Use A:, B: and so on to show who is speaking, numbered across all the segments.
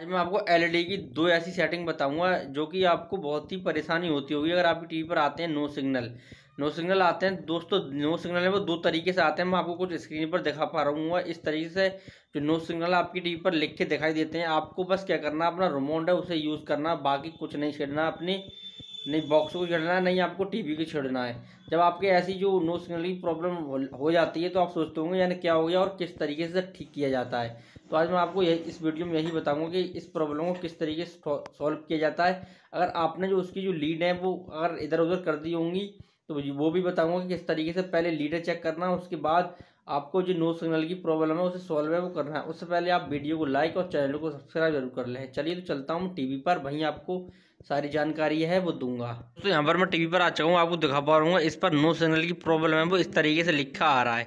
A: आज मैं आपको एलईडी e की दो ऐसी सेटिंग बताऊंगा जो कि आपको बहुत ही परेशानी होती होगी अगर आपकी टीवी पर आते हैं नो सिग्नल नो सिग्नल आते हैं दोस्तों नो सिग्नल है वो दो तरीके से आते हैं मैं आपको कुछ स्क्रीन पर दिखा पा रहा हूँ इस तरीके से जो नो सिग्नल आपकी टीवी पर लिख के दिखाई देते हैं आपको बस क्या करना अपना रिमोट है उसे यूज़ करना बाकी कुछ नहीं छेड़ना अपनी नहीं बॉक्स को छेड़ना है नहीं आपको टीवी को छेड़ना है जब आपके ऐसी जो नो सिग्नल की प्रॉब्लम हो जाती है तो आप सोचते होंगे यानी क्या हो गया और किस तरीके से ठीक किया जाता है तो आज मैं आपको यही इस वीडियो में यही बताऊंगा कि इस प्रॉब्लम को किस तरीके से सॉल्व किया जाता है अगर आपने जो उसकी जो लीड है वो अगर इधर उधर कर दी होंगी तो वो भी बताऊँगा कि किस तरीके से पहले लीडर चेक करना है उसके बाद आपको जो नो सिग्नल की प्रॉब्लम है उसे सॉल्व है वो करना है उससे पहले आप वीडियो को लाइक और चैनल को सब्सक्राइब जरूर कर लें चलिए तो चलता हूँ वी पर वहीं आपको सारी जानकारी है वो दूंगा तो यहाँ पर मैं टीवी पर आ चुका हूँ आपको दिखा पा रहा हूँ इस पर नो सिग्नल की प्रॉब्लम है वो इस तरीके से लिखा आ रहा है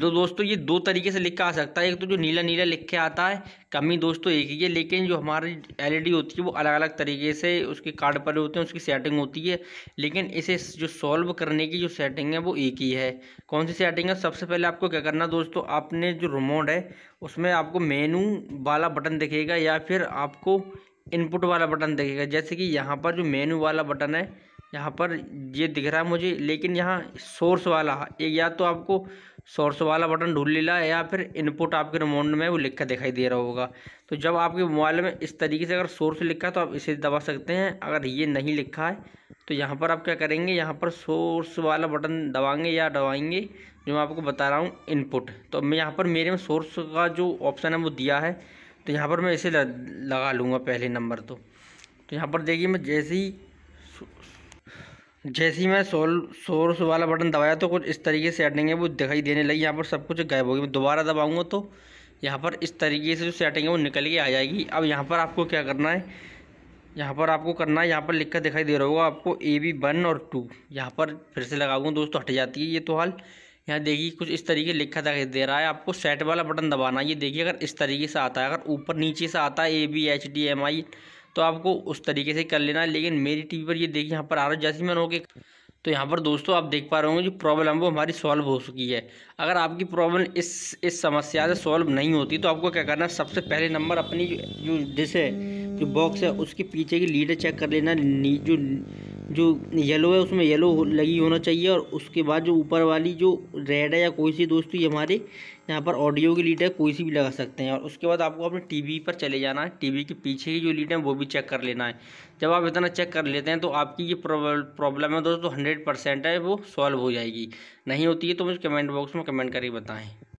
A: तो दोस्तों ये दो तरीके से लिखा आ सकता है एक तो जो नीला नीला लिख के आता है कमी दोस्तों एक ही है लेकिन जो हमारी एलईडी e होती है वो अलग अलग तरीके से उसके कार्ड पर होते हैं उसकी सेटिंग होती है लेकिन इसे जो सॉल्व करने की जो सेटिंग है वो एक ही है कौन सी सेटिंग है सबसे पहले आपको क्या करना दोस्तों आपने जो रिमोट है उसमें आपको मेनू वाला बटन दिखेगा या फिर आपको इनपुट वाला बटन दिखेगा जैसे कि यहाँ पर जो मेनू वाला बटन है यहाँ पर ये दिख रहा है मुझे लेकिन यहाँ सोर्स वाला एक या तो आपको सोर्स वाला बटन ढूंढ लेला या फिर इनपुट आपके रिमोट में वो लिखा दिखाई दे रहा होगा तो जब आपके मोबाइल में इस तरीके से अगर सोर्स लिखा है तो आप इसे दबा सकते हैं अगर ये नहीं लिखा है तो यहाँ पर आप क्या करेंगे यहाँ पर सोर्स वाला बटन दबाएंगे या दबाएंगे जो मैं आपको बता रहा हूँ इनपुट तो मैं यहाँ पर मेरे में सोर्स का जो ऑप्शन है वो दिया है तो यहाँ पर मैं इसे लगा लूँगा पहले नंबर तो तो यहाँ पर देखिए मैं जैसे ही जैसे ही मैं सोल सोर्स वाला बटन दबाया तो कुछ इस तरीके से सेटिंग है वो दिखाई देने लगी यहाँ पर सब कुछ गायब होगी मैं दोबारा दबाऊँगा तो यहाँ पर इस तरीके से जो सेटिंग है वो निकल के आ जाएगी अब यहाँ पर आपको क्या करना है यहाँ पर आपको करना है यहाँ पर लिख कर दिखाई दे रहा होगा आपको ए बी वन और टू यहाँ पर फिर से लगाऊंगा दोस्तों हट जाती है ये तो हाल यहाँ देखिए कुछ इस तरीके लिखा था दे रहा है आपको सेट वाला बटन दबाना ये देखिए अगर इस तरीके से आता है अगर ऊपर नीचे से आता है A B H D M I तो आपको उस तरीके से कर लेना है लेकिन मेरी टीवी पर ये देखिए यहाँ पर आ रहा है जैसे मैं रोके तो यहाँ पर दोस्तों आप देख पा रहे होंगे जो प्रॉब्लम वो हमारी सॉल्व हो चुकी है अगर आपकी प्रॉब्लम इस इस समस्या से सॉल्व नहीं होती तो आपको क्या करना है सबसे पहले नंबर अपनी जो डिश है जो बॉक्स है उसके पीछे की लीडर चेक कर लेना जो जो येलो है उसमें येलो लगी होना चाहिए और उसके बाद जो ऊपर वाली जो रेड है या कोई सी दोस्तों ये हमारे यहाँ पर ऑडियो की लीड है कोई सी भी लगा सकते हैं और उसके बाद आपको अपने टीवी पर चले जाना है टीवी के पीछे की जो लीड है वो भी चेक कर लेना है जब आप इतना चेक कर लेते हैं तो आपकी ये प्रॉब्लम है दोस्तों हंड्रेड परसेंट है वो सॉल्व हो जाएगी नहीं होती है तो मुझे कमेंट बॉक्स में कमेंट करके बताएँ